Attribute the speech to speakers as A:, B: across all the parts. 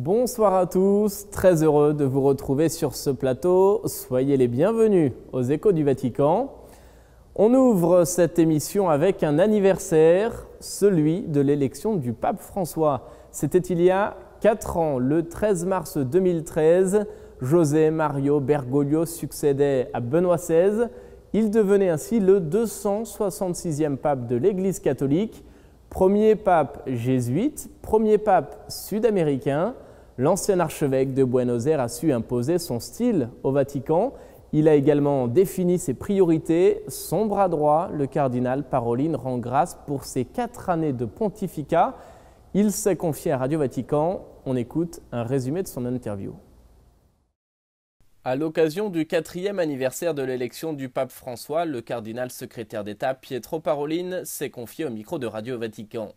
A: Bonsoir à tous, très heureux de vous retrouver sur ce plateau. Soyez les bienvenus aux échos du Vatican. On ouvre cette émission avec un anniversaire, celui de l'élection du pape François. C'était il y a 4 ans, le 13 mars 2013, José Mario Bergoglio succédait à Benoît XVI. Il devenait ainsi le 266e pape de l'Église catholique premier pape jésuite, premier pape sud-américain, L'ancien archevêque de Buenos Aires a su imposer son style au Vatican. Il a également défini ses priorités. Son bras droit, le cardinal Paroline, rend grâce pour ses quatre années de pontificat. Il s'est confié à Radio Vatican. On écoute un résumé de son interview. À l'occasion du quatrième anniversaire de l'élection du pape François, le cardinal secrétaire d'État Pietro Parolin s'est confié au micro de Radio Vatican.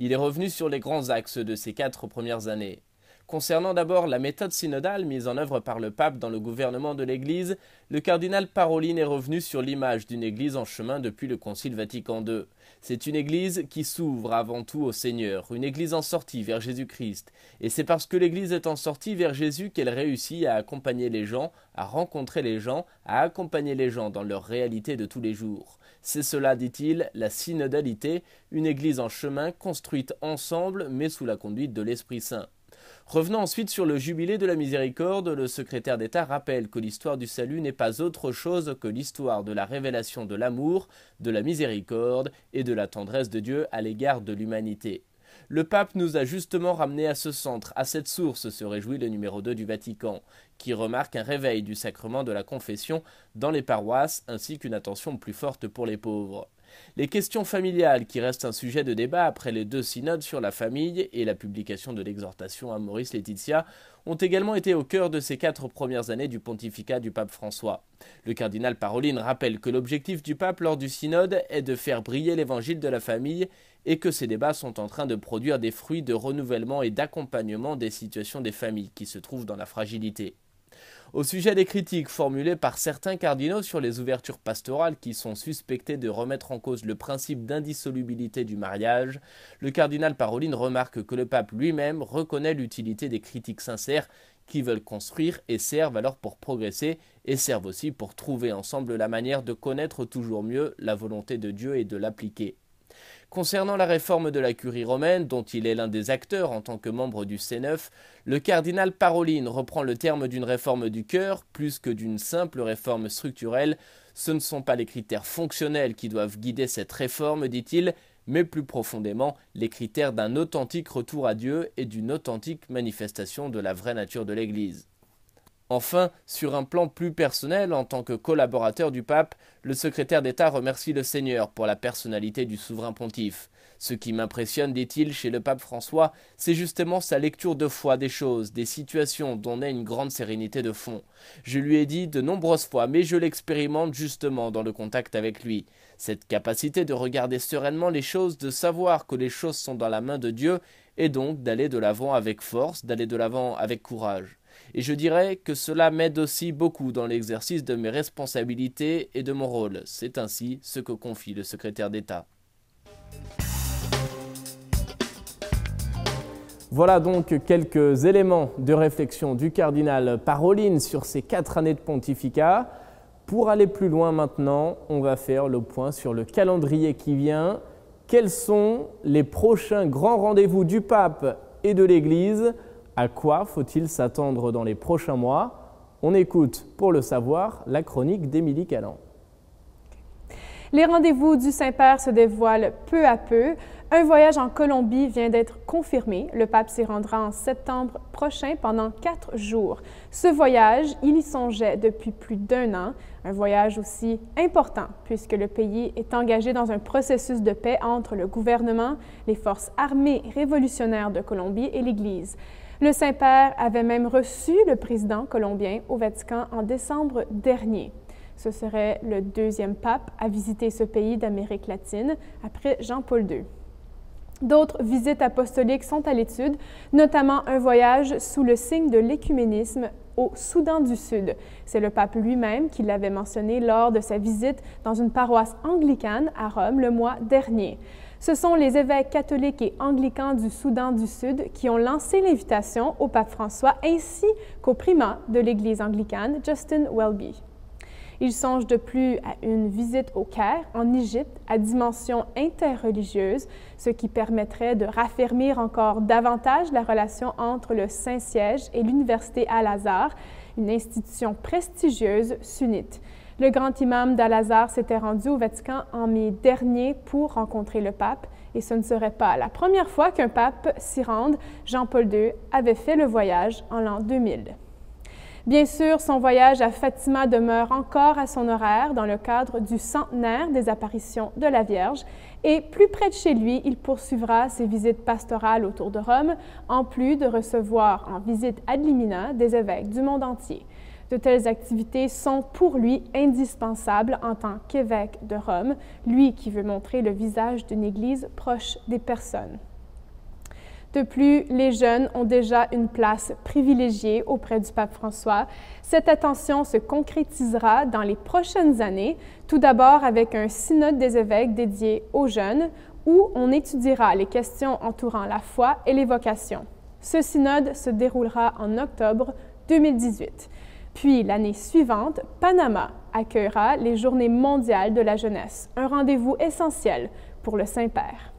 A: Il est revenu sur les grands axes de ses quatre premières années. Concernant d'abord la méthode synodale mise en œuvre par le pape dans le gouvernement de l'Église, le cardinal Parolin est revenu sur l'image d'une Église en chemin depuis le Concile Vatican II. C'est une Église qui s'ouvre avant tout au Seigneur, une Église en sortie vers Jésus-Christ. Et c'est parce que l'Église est en sortie vers Jésus qu'elle réussit à accompagner les gens, à rencontrer les gens, à accompagner les gens dans leur réalité de tous les jours. C'est cela, dit-il, la synodalité, une Église en chemin construite ensemble mais sous la conduite de l'Esprit Saint. Revenant ensuite sur le jubilé de la miséricorde, le secrétaire d'État rappelle que l'histoire du salut n'est pas autre chose que l'histoire de la révélation de l'amour, de la miséricorde et de la tendresse de Dieu à l'égard de l'humanité. Le pape nous a justement ramenés à ce centre, à cette source, se réjouit le numéro 2 du Vatican, qui remarque un réveil du sacrement de la confession dans les paroisses ainsi qu'une attention plus forte pour les pauvres. Les questions familiales, qui restent un sujet de débat après les deux synodes sur la famille et la publication de l'exhortation à Maurice Laetitia, ont également été au cœur de ces quatre premières années du pontificat du pape François. Le cardinal Paroline rappelle que l'objectif du pape lors du synode est de faire briller l'évangile de la famille et que ces débats sont en train de produire des fruits de renouvellement et d'accompagnement des situations des familles qui se trouvent dans la fragilité. Au sujet des critiques formulées par certains cardinaux sur les ouvertures pastorales qui sont suspectées de remettre en cause le principe d'indissolubilité du mariage, le cardinal Paroline remarque que le pape lui-même reconnaît l'utilité des critiques sincères qui veulent construire et servent alors pour progresser et servent aussi pour trouver ensemble la manière de connaître toujours mieux la volonté de Dieu et de l'appliquer Concernant la réforme de la curie romaine, dont il est l'un des acteurs en tant que membre du C9, le cardinal Paroline reprend le terme d'une réforme du cœur plus que d'une simple réforme structurelle. Ce ne sont pas les critères fonctionnels qui doivent guider cette réforme, dit-il, mais plus profondément les critères d'un authentique retour à Dieu et d'une authentique manifestation de la vraie nature de l'Église. Enfin, sur un plan plus personnel, en tant que collaborateur du pape, le secrétaire d'État remercie le Seigneur pour la personnalité du souverain pontife. Ce qui m'impressionne, dit-il, chez le pape François, c'est justement sa lecture de foi des choses, des situations dont naît une grande sérénité de fond. Je lui ai dit de nombreuses fois, mais je l'expérimente justement dans le contact avec lui. Cette capacité de regarder sereinement les choses, de savoir que les choses sont dans la main de Dieu, et donc d'aller de l'avant avec force, d'aller de l'avant avec courage et je dirais que cela m'aide aussi beaucoup dans l'exercice de mes responsabilités et de mon rôle. C'est ainsi ce que confie le secrétaire d'État. Voilà donc quelques éléments de réflexion du cardinal Paroline sur ces quatre années de pontificat. Pour aller plus loin maintenant, on va faire le point sur le calendrier qui vient. Quels sont les prochains grands rendez-vous du pape et de l'Église à quoi faut-il s'attendre dans les prochains mois On écoute, pour le savoir, la chronique d'Émilie Calan.
B: Les rendez-vous du Saint-Père se dévoilent peu à peu. Un voyage en Colombie vient d'être confirmé. Le pape s'y rendra en septembre prochain pendant quatre jours. Ce voyage, il y songeait depuis plus d'un an. Un voyage aussi important puisque le pays est engagé dans un processus de paix entre le gouvernement, les forces armées révolutionnaires de Colombie et l'Église. Le Saint-Père avait même reçu le président colombien au Vatican en décembre dernier. Ce serait le deuxième pape à visiter ce pays d'Amérique latine après Jean-Paul II. D'autres visites apostoliques sont à l'étude, notamment un voyage sous le signe de l'écuménisme au Soudan du Sud. C'est le pape lui-même qui l'avait mentionné lors de sa visite dans une paroisse anglicane à Rome le mois dernier. Ce sont les évêques catholiques et anglicans du Soudan du Sud qui ont lancé l'invitation au pape François ainsi qu'au primat de l'Église anglicane, Justin Welby. Ils songent de plus à une visite au Caire, en Égypte, à dimension interreligieuse, ce qui permettrait de raffermir encore davantage la relation entre le Saint-Siège et l'Université Al-Azhar, une institution prestigieuse sunnite. Le grand imam d'Al-Azhar s'était rendu au Vatican en mai dernier pour rencontrer le pape et ce ne serait pas la première fois qu'un pape s'y rende. Jean-Paul II avait fait le voyage en l'an 2000. Bien sûr, son voyage à Fatima demeure encore à son horaire dans le cadre du centenaire des apparitions de la Vierge et plus près de chez lui, il poursuivra ses visites pastorales autour de Rome, en plus de recevoir en visite ad limina des évêques du monde entier. De telles activités sont pour lui indispensables en tant qu'évêque de Rome, lui qui veut montrer le visage d'une Église proche des personnes. De plus, les jeunes ont déjà une place privilégiée auprès du pape François. Cette attention se concrétisera dans les prochaines années, tout d'abord avec un synode des évêques dédié aux jeunes, où on étudiera les questions entourant la foi et les vocations. Ce synode se déroulera en octobre 2018. Puis, l'année suivante, Panama accueillera les Journées mondiales de la jeunesse, un rendez-vous essentiel pour le Saint-Père.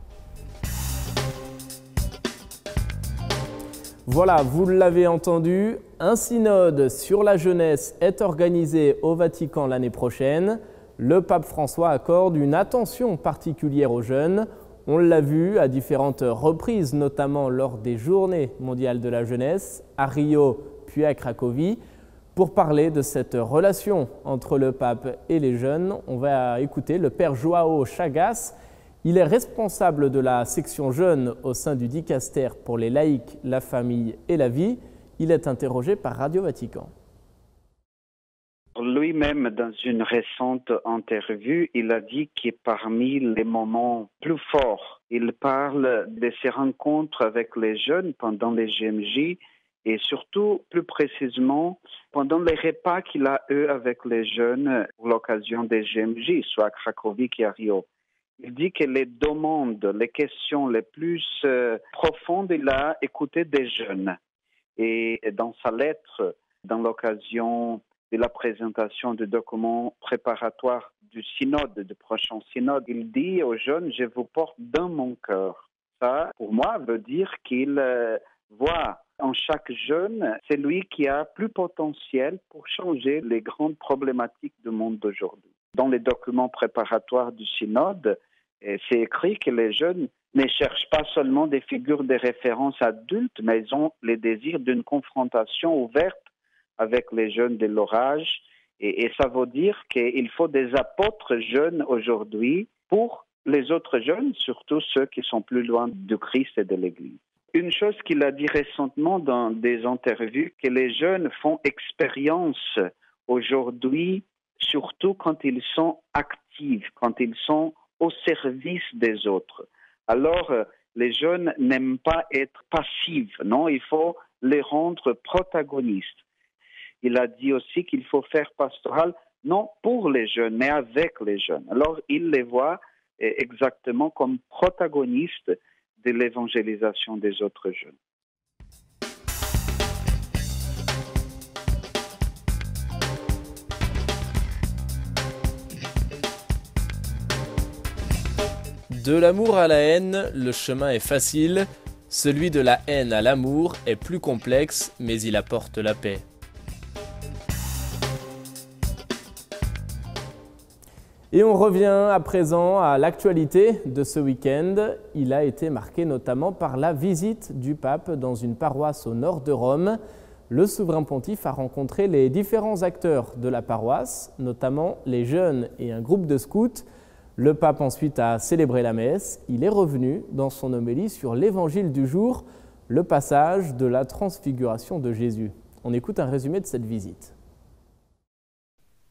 A: Voilà, vous l'avez entendu, un synode sur la jeunesse est organisé au Vatican l'année prochaine. Le pape François accorde une attention particulière aux jeunes. On l'a vu à différentes reprises, notamment lors des journées mondiales de la jeunesse, à Rio puis à Cracovie. Pour parler de cette relation entre le pape et les jeunes, on va écouter le père Joao Chagas. Il est responsable de la section jeunes au sein du dicaster pour les laïcs, la famille et la vie. Il est interrogé par Radio Vatican.
C: Lui-même, dans une récente interview, il a dit est parmi les moments plus forts, il parle de ses rencontres avec les jeunes pendant les GMJ et surtout plus précisément pendant les repas qu'il a eu avec les jeunes pour l'occasion des GMJ, soit à Cracovie qu'à Rio. Il dit que les demandes, les questions les plus euh, profondes, il a écouté des jeunes. Et dans sa lettre, dans l'occasion de la présentation du document préparatoire du synode, du prochain synode, il dit aux jeunes, je vous porte dans mon cœur. Ça, pour moi, veut dire qu'il euh, voit en chaque jeune, c'est lui qui a plus potentiel pour changer les grandes problématiques du monde d'aujourd'hui. Dans les documents préparatoires du synode, eh, c'est écrit que les jeunes ne cherchent pas seulement des figures de référence adultes, mais ils ont le désir d'une confrontation ouverte avec les jeunes de l'orage. Et, et, ça veut dire qu'il faut des apôtres jeunes aujourd'hui pour les autres jeunes, surtout ceux qui sont plus loin du Christ et de l'Église une chose qu'il a dit récemment dans des interviews, que les jeunes font expérience aujourd'hui, surtout quand ils sont actifs, quand ils sont au service des autres. Alors, euh, les jeunes n'aiment pas être passifs, non, il faut les rendre protagonistes. Il a dit aussi qu'il faut faire pastoral, non pour les jeunes, mais avec les jeunes. Alors, il les voit eh, exactement comme protagonistes de l'évangélisation des autres jeunes.
A: De l'amour à la haine, le chemin est facile, celui de la haine à l'amour est plus complexe, mais il apporte la paix. Et on revient à présent à l'actualité de ce week-end. Il a été marqué notamment par la visite du pape dans une paroisse au nord de Rome. Le souverain pontife a rencontré les différents acteurs de la paroisse, notamment les jeunes et un groupe de scouts. Le pape ensuite a célébré la messe. Il est revenu dans son homélie sur l'évangile du jour, le passage de la transfiguration de Jésus. On écoute un résumé de cette visite.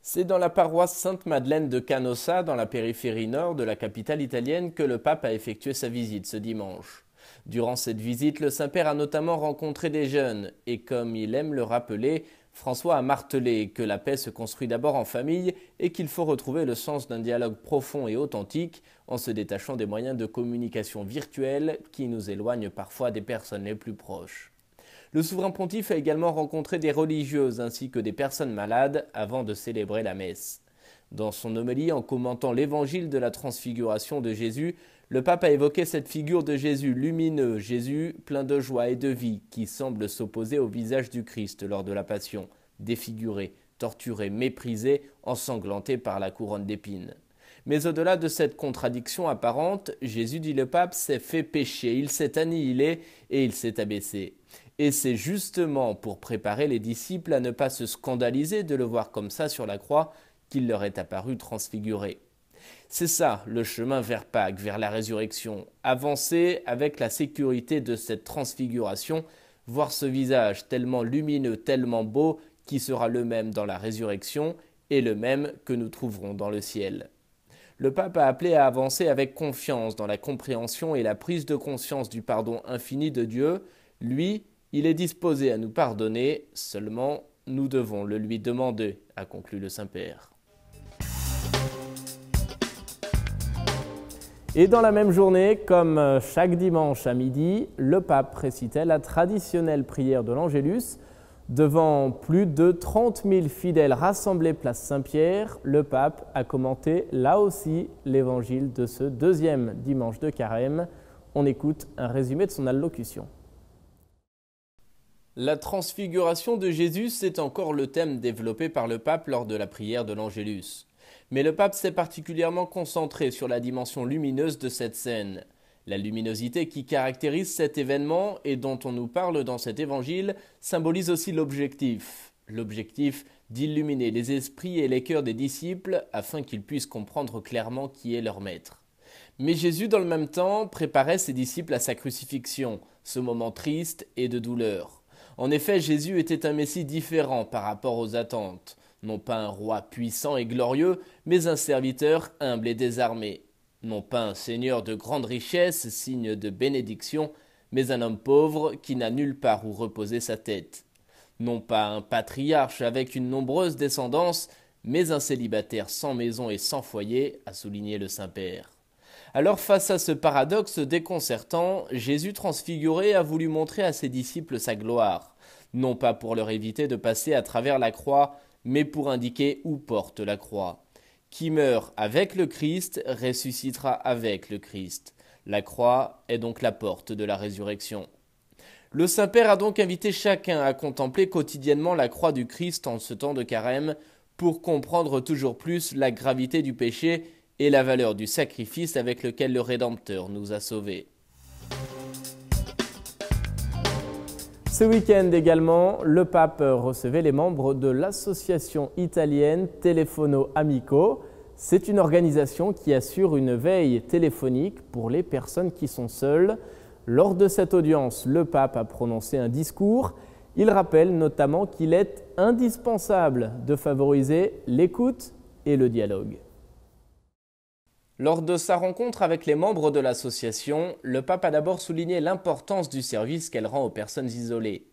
A: C'est dans la paroisse Sainte-Madeleine de Canossa, dans la périphérie nord de la capitale italienne, que le pape a effectué sa visite ce dimanche. Durant cette visite, le Saint-Père a notamment rencontré des jeunes, et comme il aime le rappeler, François a martelé que la paix se construit d'abord en famille et qu'il faut retrouver le sens d'un dialogue profond et authentique en se détachant des moyens de communication virtuels qui nous éloignent parfois des personnes les plus proches. Le souverain pontife a également rencontré des religieuses ainsi que des personnes malades avant de célébrer la messe. Dans son homélie en commentant l'évangile de la transfiguration de Jésus, le pape a évoqué cette figure de Jésus lumineux, Jésus plein de joie et de vie, qui semble s'opposer au visage du Christ lors de la Passion, défiguré, torturé, méprisé, ensanglanté par la couronne d'épines. Mais au-delà de cette contradiction apparente, Jésus dit le pape s'est fait pécher, il s'est annihilé et il s'est abaissé. Et c'est justement pour préparer les disciples à ne pas se scandaliser de le voir comme ça sur la croix qu'il leur est apparu transfiguré. C'est ça le chemin vers Pâques, vers la résurrection, avancer avec la sécurité de cette transfiguration, voir ce visage tellement lumineux, tellement beau, qui sera le même dans la résurrection et le même que nous trouverons dans le ciel le pape a appelé à avancer avec confiance dans la compréhension et la prise de conscience du pardon infini de Dieu. Lui, il est disposé à nous pardonner, seulement nous devons le lui demander, a conclu le Saint-Père. Et dans la même journée, comme chaque dimanche à midi, le pape récitait la traditionnelle prière de l'Angélus, Devant plus de 30 000 fidèles rassemblés place Saint-Pierre, le pape a commenté là aussi l'évangile de ce deuxième dimanche de carême. On écoute un résumé de son allocution. La transfiguration de Jésus, c'est encore le thème développé par le pape lors de la prière de l'Angélus. Mais le pape s'est particulièrement concentré sur la dimension lumineuse de cette scène. La luminosité qui caractérise cet événement et dont on nous parle dans cet évangile symbolise aussi l'objectif. L'objectif d'illuminer les esprits et les cœurs des disciples afin qu'ils puissent comprendre clairement qui est leur maître. Mais Jésus, dans le même temps, préparait ses disciples à sa crucifixion, ce moment triste et de douleur. En effet, Jésus était un Messie différent par rapport aux attentes, non pas un roi puissant et glorieux, mais un serviteur humble et désarmé non pas un seigneur de grande richesse, signe de bénédiction, mais un homme pauvre qui n'a nulle part où reposer sa tête. Non pas un patriarche avec une nombreuse descendance, mais un célibataire sans maison et sans foyer, a souligné le Saint-Père. Alors face à ce paradoxe déconcertant, Jésus transfiguré a voulu montrer à ses disciples sa gloire, non pas pour leur éviter de passer à travers la croix, mais pour indiquer où porte la croix qui meurt avec le Christ ressuscitera avec le Christ. La croix est donc la porte de la résurrection. Le Saint-Père a donc invité chacun à contempler quotidiennement la croix du Christ en ce temps de carême pour comprendre toujours plus la gravité du péché et la valeur du sacrifice avec lequel le Rédempteur nous a sauvés. Ce week-end également, le pape recevait les membres de l'association italienne Telefono Amico. C'est une organisation qui assure une veille téléphonique pour les personnes qui sont seules. Lors de cette audience, le pape a prononcé un discours. Il rappelle notamment qu'il est indispensable de favoriser l'écoute et le dialogue. Lors de sa rencontre avec les membres de l'association, le pape a d'abord souligné l'importance du service qu'elle rend aux personnes isolées.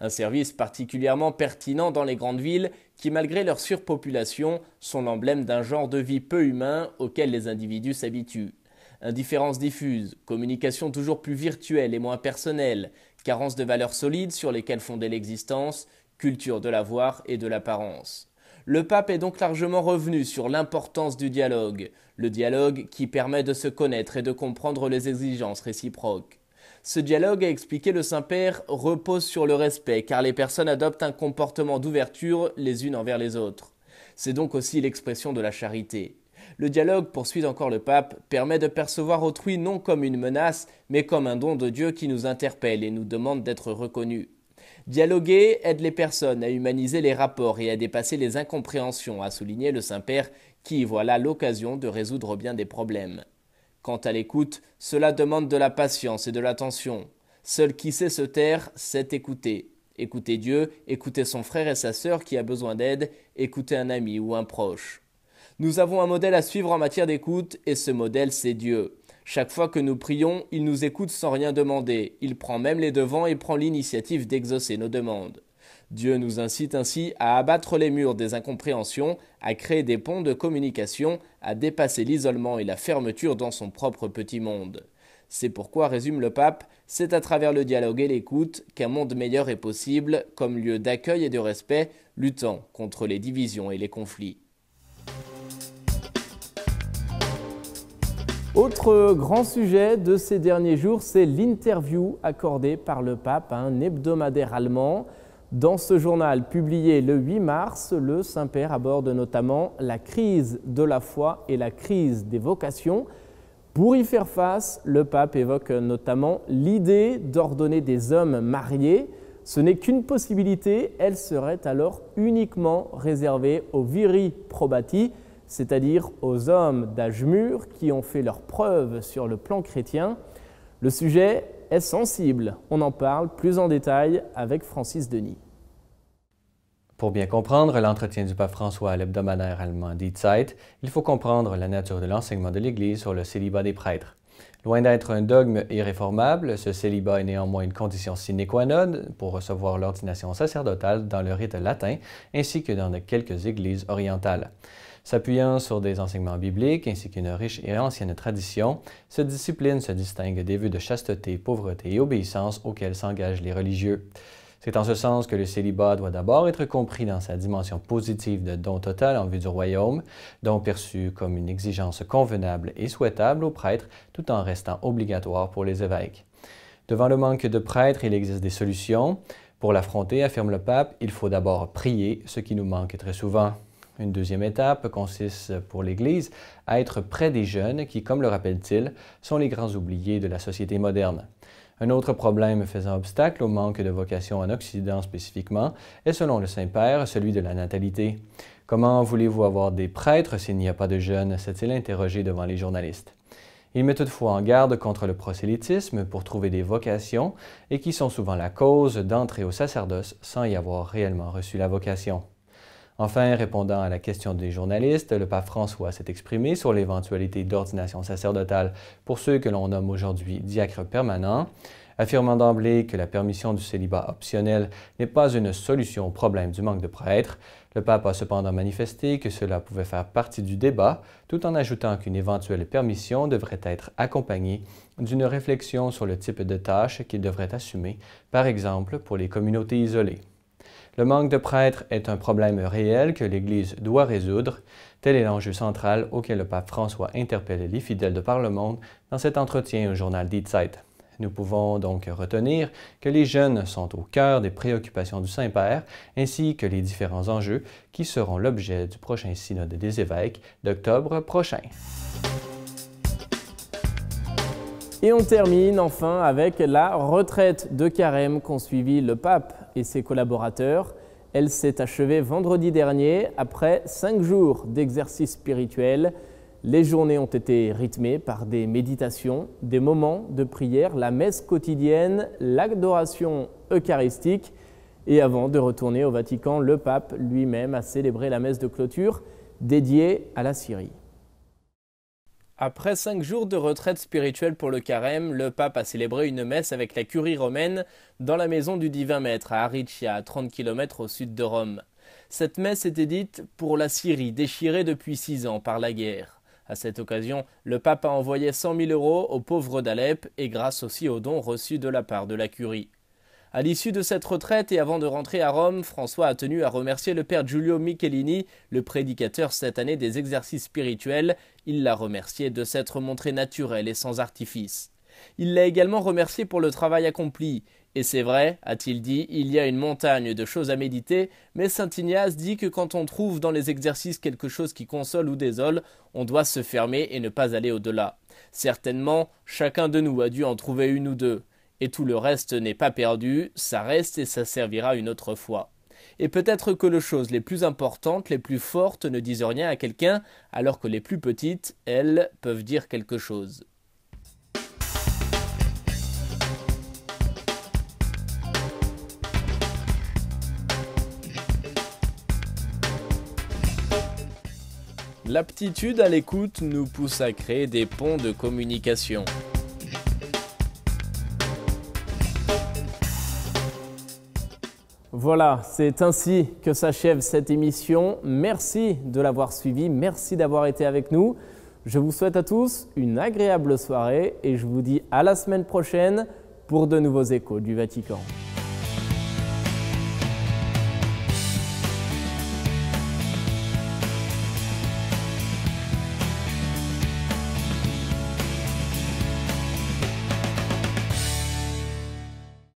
A: Un service particulièrement pertinent dans les grandes villes qui, malgré leur surpopulation, sont l'emblème d'un genre de vie peu humain auquel les individus s'habituent. Indifférence diffuse, communication toujours plus virtuelle et moins personnelle, carence de valeurs solides sur lesquelles fonder l'existence, culture de l'avoir et de l'apparence. Le pape est donc largement revenu sur l'importance du dialogue, le dialogue qui permet de se connaître et de comprendre les exigences réciproques. Ce dialogue, a expliqué le Saint-Père, repose sur le respect car les personnes adoptent un comportement d'ouverture les unes envers les autres. C'est donc aussi l'expression de la charité. Le dialogue, poursuit encore le pape, permet de percevoir autrui non comme une menace, mais comme un don de Dieu qui nous interpelle et nous demande d'être reconnus. Dialoguer aide les personnes à humaniser les rapports et à dépasser les incompréhensions, a souligné le Saint-Père, qui voilà l'occasion de résoudre bien des problèmes. Quant à l'écoute, cela demande de la patience et de l'attention. Seul qui sait se taire sait écouter. Écouter Dieu, écouter son frère et sa sœur qui a besoin d'aide, écouter un ami ou un proche. Nous avons un modèle à suivre en matière d'écoute, et ce modèle c'est Dieu. Chaque fois que nous prions, il nous écoute sans rien demander. Il prend même les devants et prend l'initiative d'exaucer nos demandes. Dieu nous incite ainsi à abattre les murs des incompréhensions, à créer des ponts de communication, à dépasser l'isolement et la fermeture dans son propre petit monde. C'est pourquoi, résume le pape, c'est à travers le dialogue et l'écoute qu'un monde meilleur est possible comme lieu d'accueil et de respect, luttant contre les divisions et les conflits. Autre grand sujet de ces derniers jours, c'est l'interview accordée par le pape à un hebdomadaire allemand. Dans ce journal publié le 8 mars, le Saint-Père aborde notamment la crise de la foi et la crise des vocations. Pour y faire face, le pape évoque notamment l'idée d'ordonner des hommes mariés. Ce n'est qu'une possibilité, elle serait alors uniquement réservée aux viri probati, c'est-à-dire aux hommes d'âge mûr qui ont fait leurs preuves sur le plan chrétien. Le sujet est sensible. On en parle plus en détail avec Francis Denis.
D: Pour bien comprendre l'entretien du pape François à l'hebdomadaire allemand Die Zeit, il faut comprendre la nature de l'enseignement de l'Église sur le célibat des prêtres. Loin d'être un dogme irréformable, ce célibat est néanmoins une condition sine qua non pour recevoir l'ordination sacerdotale dans le rite latin ainsi que dans quelques églises orientales. S'appuyant sur des enseignements bibliques ainsi qu'une riche et ancienne tradition, cette discipline se distingue des vues de chasteté, pauvreté et obéissance auxquelles s'engagent les religieux. C'est en ce sens que le célibat doit d'abord être compris dans sa dimension positive de don total en vue du royaume, don perçu comme une exigence convenable et souhaitable aux prêtres tout en restant obligatoire pour les évêques. Devant le manque de prêtres, il existe des solutions. Pour l'affronter, affirme le pape, il faut d'abord prier, ce qui nous manque très souvent. Une deuxième étape consiste pour l'Église à être près des jeunes qui, comme le rappelle-t-il, sont les grands oubliés de la société moderne. Un autre problème faisant obstacle au manque de vocation en Occident spécifiquement est, selon le Saint-Père, celui de la natalité. Comment voulez-vous avoir des prêtres s'il n'y a pas de jeunes s'est-il interrogé devant les journalistes. Il met toutefois en garde contre le prosélytisme pour trouver des vocations et qui sont souvent la cause d'entrer au sacerdoce sans y avoir réellement reçu la vocation. Enfin, répondant à la question des journalistes, le pape François s'est exprimé sur l'éventualité d'ordination sacerdotale pour ceux que l'on nomme aujourd'hui diacres permanents, affirmant d'emblée que la permission du célibat optionnel n'est pas une solution au problème du manque de prêtres. Le pape a cependant manifesté que cela pouvait faire partie du débat, tout en ajoutant qu'une éventuelle permission devrait être accompagnée d'une réflexion sur le type de tâches qu'il devrait assumer, par exemple pour les communautés isolées. Le manque de prêtres est un problème réel que l'Église doit résoudre. Tel est l'enjeu central auquel le pape François interpelle les fidèles de par le monde dans cet entretien au journal Die Zeit. Nous pouvons donc retenir que les jeunes sont au cœur des préoccupations du Saint-Père, ainsi que les différents enjeux qui seront l'objet du prochain synode des évêques d'octobre prochain.
A: Et on termine enfin avec la retraite de carême qu'ont suivi le pape et ses collaborateurs. Elle s'est achevée vendredi dernier après cinq jours d'exercice spirituel. Les journées ont été rythmées par des méditations, des moments de prière, la messe quotidienne, l'adoration eucharistique. Et avant de retourner au Vatican, le pape lui-même a célébré la messe de clôture dédiée à la Syrie. Après cinq jours de retraite spirituelle pour le carême, le pape a célébré une messe avec la curie romaine dans la maison du divin maître à Aricia, à 30 km au sud de Rome. Cette messe était dite pour la Syrie, déchirée depuis six ans par la guerre. À cette occasion, le pape a envoyé 100 000 euros aux pauvres d'Alep et grâce aussi aux dons reçus de la part de la curie. À l'issue de cette retraite et avant de rentrer à Rome, François a tenu à remercier le père Giulio Michelini, le prédicateur cette année des exercices spirituels. Il l'a remercié de s'être montré naturel et sans artifice. Il l'a également remercié pour le travail accompli. Et c'est vrai, a-t-il dit, il y a une montagne de choses à méditer, mais saint Ignace dit que quand on trouve dans les exercices quelque chose qui console ou désole, on doit se fermer et ne pas aller au-delà. Certainement, chacun de nous a dû en trouver une ou deux. Et tout le reste n'est pas perdu, ça reste et ça servira une autre fois. Et peut-être que les choses les plus importantes, les plus fortes ne disent rien à quelqu'un, alors que les plus petites, elles, peuvent dire quelque chose. L'aptitude à l'écoute nous pousse à créer des ponts de communication. Voilà, c'est ainsi que s'achève cette émission. Merci de l'avoir suivi, merci d'avoir été avec nous. Je vous souhaite à tous une agréable soirée et je vous dis à la semaine prochaine pour de nouveaux échos du Vatican.